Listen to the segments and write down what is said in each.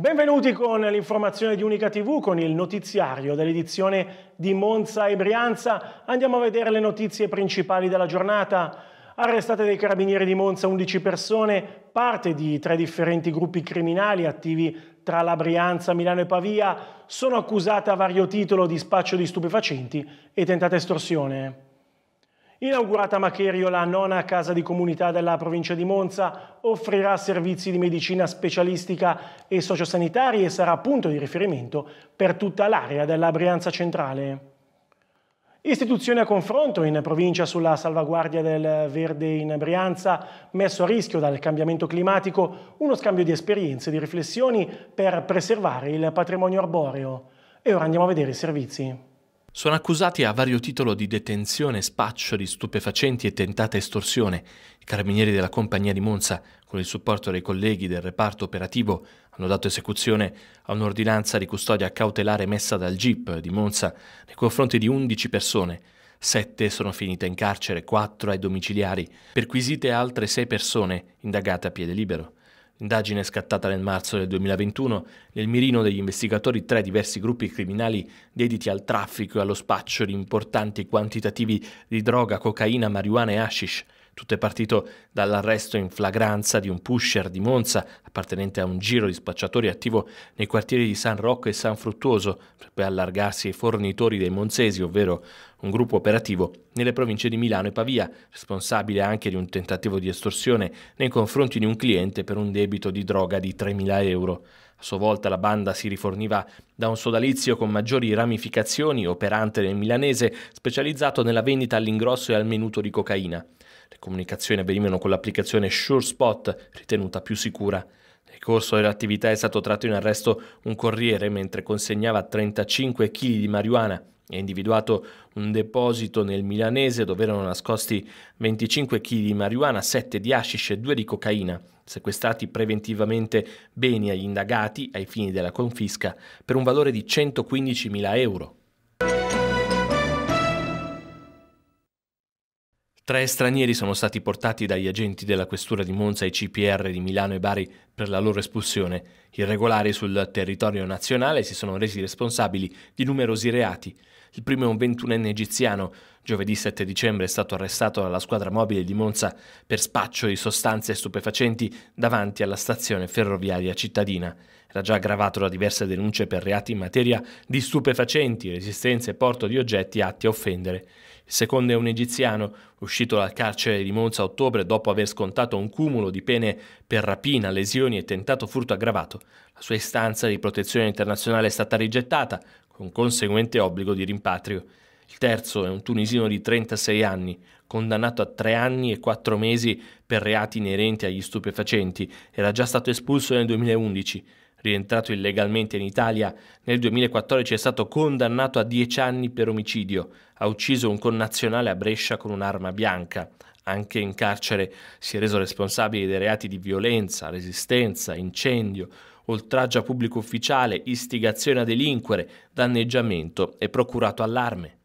Benvenuti con l'informazione di Unica TV, con il notiziario dell'edizione di Monza e Brianza. Andiamo a vedere le notizie principali della giornata. Arrestate dai carabinieri di Monza 11 persone, parte di tre differenti gruppi criminali attivi tra la Brianza, Milano e Pavia, sono accusate a vario titolo di spaccio di stupefacenti e tentata estorsione. Inaugurata Macherio, la nona casa di comunità della provincia di Monza offrirà servizi di medicina specialistica e sociosanitari e sarà punto di riferimento per tutta l'area della Brianza centrale. Istituzione a confronto in provincia sulla salvaguardia del verde in Brianza, messo a rischio dal cambiamento climatico, uno scambio di esperienze e di riflessioni per preservare il patrimonio arboreo. E ora andiamo a vedere i servizi. Sono accusati a vario titolo di detenzione, spaccio di stupefacenti e tentata estorsione. I carabinieri della compagnia di Monza, con il supporto dei colleghi del reparto operativo, hanno dato esecuzione a un'ordinanza di custodia cautelare messa dal GIP di Monza nei confronti di 11 persone. Sette sono finite in carcere, quattro ai domiciliari, perquisite altre sei persone indagate a piede libero. Indagine scattata nel marzo del 2021, nel mirino degli investigatori tre diversi gruppi criminali dediti al traffico e allo spaccio di importanti quantitativi di droga, cocaina, marijuana e hashish – tutto è partito dall'arresto in flagranza di un pusher di Monza, appartenente a un giro di spacciatori attivo nei quartieri di San Rocco e San Fruttuoso, per poi allargarsi ai fornitori dei monzesi, ovvero un gruppo operativo nelle province di Milano e Pavia, responsabile anche di un tentativo di estorsione nei confronti di un cliente per un debito di droga di 3.000 euro. A sua volta la banda si riforniva da un sodalizio con maggiori ramificazioni operante nel milanese, specializzato nella vendita all'ingrosso e al minuto di cocaina. Le comunicazioni avvenivano con l'applicazione SureSpot, ritenuta più sicura. Nel corso dell'attività è stato tratto in arresto un corriere mentre consegnava 35 kg di marijuana. È individuato un deposito nel milanese dove erano nascosti 25 kg di marijuana, 7 di hashish e 2 di cocaina sequestrati preventivamente beni agli indagati ai fini della confisca per un valore di 115.000 euro, Tre stranieri sono stati portati dagli agenti della Questura di Monza e CPR di Milano e Bari per la loro espulsione. Irregolari sul territorio nazionale si sono resi responsabili di numerosi reati. Il primo è un 21enne egiziano. Giovedì 7 dicembre è stato arrestato dalla squadra mobile di Monza per spaccio di sostanze stupefacenti davanti alla stazione ferroviaria cittadina. Era già aggravato da diverse denunce per reati in materia di stupefacenti, resistenze e porto di oggetti atti a offendere. Il secondo è un egiziano uscito dal carcere di Monza a ottobre dopo aver scontato un cumulo di pene per rapina, lesioni e tentato furto aggravato. La sua istanza di protezione internazionale è stata rigettata, con conseguente obbligo di rimpatrio. Il terzo è un tunisino di 36 anni, condannato a tre anni e quattro mesi per reati inerenti agli stupefacenti. Era già stato espulso nel 2011 rientrato illegalmente in Italia, nel 2014 è stato condannato a 10 anni per omicidio. Ha ucciso un connazionale a Brescia con un'arma bianca. Anche in carcere si è reso responsabile dei reati di violenza, resistenza, incendio, oltraggio a pubblico ufficiale, istigazione a delinquere, danneggiamento e procurato allarme.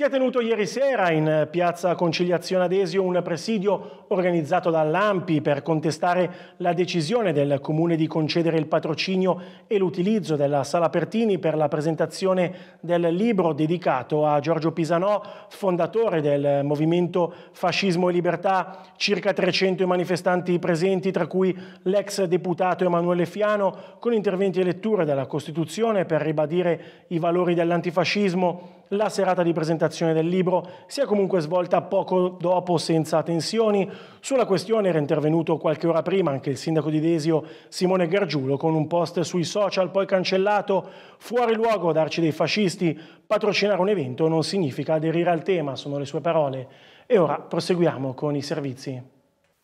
Si è tenuto ieri sera in eh, piazza Conciliazione Adesio un presidio organizzato dall'AMPI per contestare la decisione del Comune di concedere il patrocinio e l'utilizzo della Sala Pertini per la presentazione del libro dedicato a Giorgio Pisanò, fondatore del movimento Fascismo e Libertà, circa 300 manifestanti presenti, tra cui l'ex deputato Emanuele Fiano, con interventi e letture della Costituzione per ribadire i valori dell'antifascismo la serata di presentazione del libro si è comunque svolta poco dopo senza tensioni. Sulla questione era intervenuto qualche ora prima anche il sindaco di Desio Simone Gargiulo con un post sui social poi cancellato. Fuori luogo darci dei fascisti, patrocinare un evento non significa aderire al tema, sono le sue parole. E ora proseguiamo con i servizi.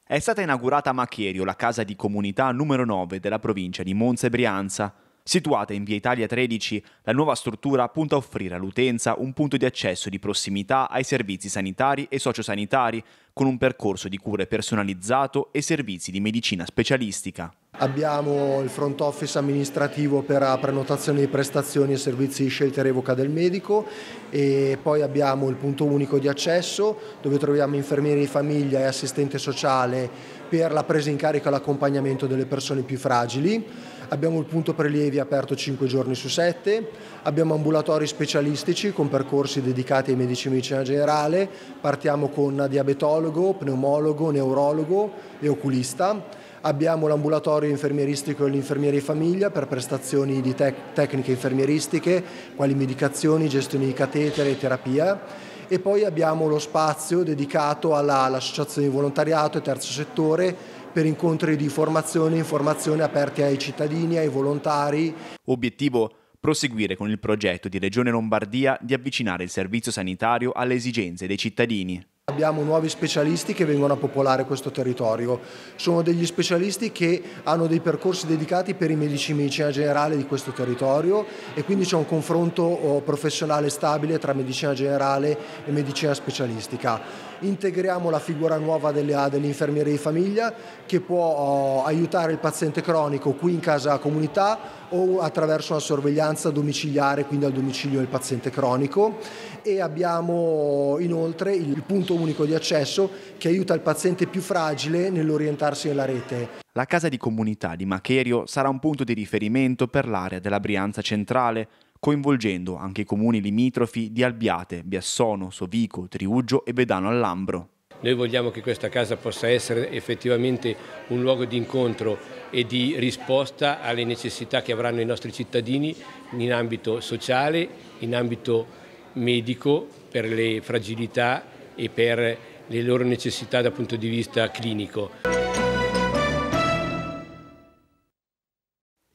È stata inaugurata a Macchierio la casa di comunità numero 9 della provincia di Monza e Brianza. Situata in via Italia 13, la nuova struttura punta a offrire all'utenza un punto di accesso di prossimità ai servizi sanitari e sociosanitari, con un percorso di cure personalizzato e servizi di medicina specialistica. Abbiamo il front office amministrativo per la prenotazione di prestazioni e servizi di scelta e revoca del medico e poi abbiamo il punto unico di accesso dove troviamo infermieri di famiglia e assistente sociale per la presa in carico e l'accompagnamento delle persone più fragili abbiamo il punto prelievi aperto 5 giorni su 7, abbiamo ambulatori specialistici con percorsi dedicati ai medici di medicina generale, partiamo con diabetologo, pneumologo, neurologo e oculista. Abbiamo l'ambulatorio infermieristico e di famiglia per prestazioni di tec tecniche infermieristiche, quali medicazioni, gestione di catetere e terapia e poi abbiamo lo spazio dedicato all'associazione di volontariato e terzo settore per incontri di formazione e informazione aperti ai cittadini, ai volontari. Obiettivo? Proseguire con il progetto di Regione Lombardia di avvicinare il servizio sanitario alle esigenze dei cittadini. Abbiamo nuovi specialisti che vengono a popolare questo territorio, sono degli specialisti che hanno dei percorsi dedicati per i medici in medicina generale di questo territorio e quindi c'è un confronto oh, professionale stabile tra medicina generale e medicina specialistica. Integriamo la figura nuova dell'infermiere ah, di famiglia che può oh, aiutare il paziente cronico qui in casa comunità o attraverso la sorveglianza domiciliare, quindi al domicilio del paziente cronico e abbiamo inoltre il punto unico di accesso che aiuta il paziente più fragile nell'orientarsi nella rete. La casa di comunità di Macherio sarà un punto di riferimento per l'area della Brianza centrale, coinvolgendo anche i comuni limitrofi di Albiate, Biassono, Sovico, Triuggio e Bedano all'Ambro. Noi vogliamo che questa casa possa essere effettivamente un luogo di incontro e di risposta alle necessità che avranno i nostri cittadini in ambito sociale, in ambito medico, per le fragilità e per le loro necessità dal punto di vista clinico.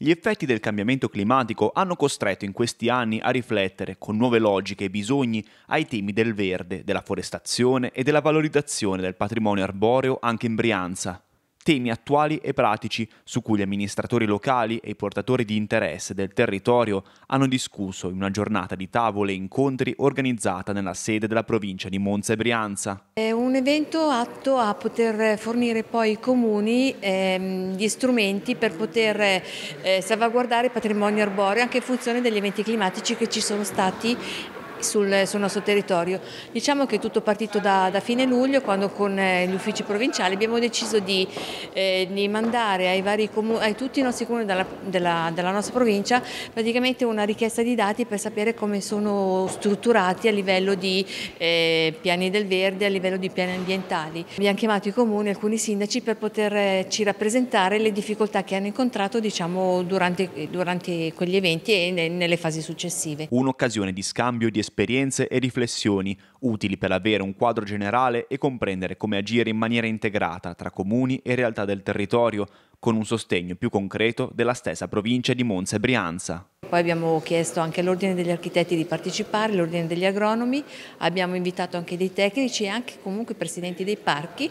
Gli effetti del cambiamento climatico hanno costretto in questi anni a riflettere con nuove logiche e bisogni ai temi del verde, della forestazione e della valorizzazione del patrimonio arboreo anche in Brianza, temi attuali e pratici su cui gli amministratori locali e i portatori di interesse del territorio hanno discusso in una giornata di tavole e incontri organizzata nella sede della provincia di Monza e Brianza. È un evento atto a poter fornire poi ai comuni ehm, gli strumenti per poter eh, salvaguardare il patrimonio arboreo anche in funzione degli eventi climatici che ci sono stati sul, sul, nostro territorio. Diciamo che è tutto partito da, da fine luglio quando con eh, gli uffici provinciali abbiamo deciso di, eh, di mandare ai, comuni, ai, tutti i nostri comuni della, della, della, nostra provincia praticamente una richiesta di dati per sapere come sono strutturati a livello di eh, piani del verde, a livello di piani ambientali. Abbiamo chiamato i comuni, alcuni sindaci per poterci eh, rappresentare le difficoltà che hanno incontrato diciamo, durante, durante, quegli eventi e nelle fasi successive. Un'occasione di scambio di esperienze esperienze e riflessioni utili per avere un quadro generale e comprendere come agire in maniera integrata tra comuni e realtà del territorio con un sostegno più concreto della stessa provincia di Monza e Brianza. Poi abbiamo chiesto anche all'Ordine degli Architetti di partecipare, all'Ordine degli Agronomi, abbiamo invitato anche dei tecnici e anche comunque i presidenti dei parchi.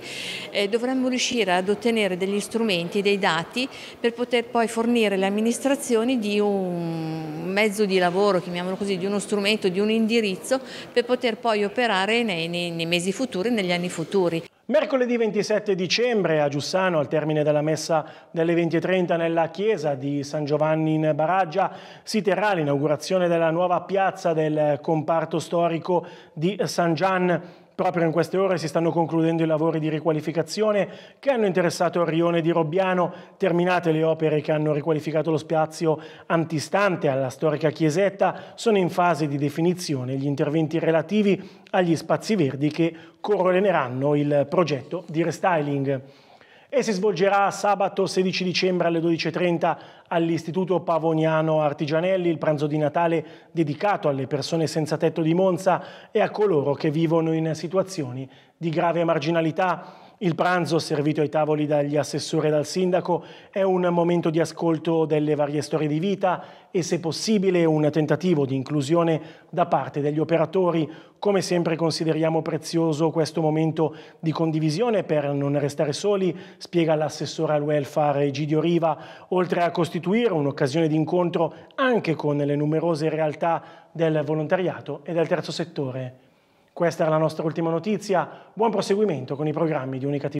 Eh, dovremmo riuscire ad ottenere degli strumenti, dei dati per poter poi fornire le amministrazioni di un mezzo di lavoro, chiamiamolo così, di uno strumento, di un indirizzo per poter poi operare nei, nei, nei mesi futuri, negli anni futuri. Mercoledì 27 dicembre a Giussano, al termine della messa delle 20.30 nella chiesa di San Giovanni in Baraggia, si terrà l'inaugurazione della nuova piazza del comparto storico di San Gian Proprio in queste ore si stanno concludendo i lavori di riqualificazione che hanno interessato il rione di Robbiano, terminate le opere che hanno riqualificato lo spazio antistante alla storica chiesetta, sono in fase di definizione gli interventi relativi agli spazi verdi che coroneranno il progetto di restyling e si svolgerà sabato 16 dicembre alle 12.30 all'Istituto Pavoniano Artigianelli, il pranzo di Natale dedicato alle persone senza tetto di Monza e a coloro che vivono in situazioni di grave marginalità. Il pranzo servito ai tavoli dagli assessori e dal sindaco è un momento di ascolto delle varie storie di vita e se possibile un tentativo di inclusione da parte degli operatori. Come sempre consideriamo prezioso questo momento di condivisione per non restare soli, spiega l'assessore al welfare Egidio Riva, oltre a costituire un'occasione di incontro anche con le numerose realtà del volontariato e del terzo settore. Questa era la nostra ultima notizia, buon proseguimento con i programmi di Unica TV.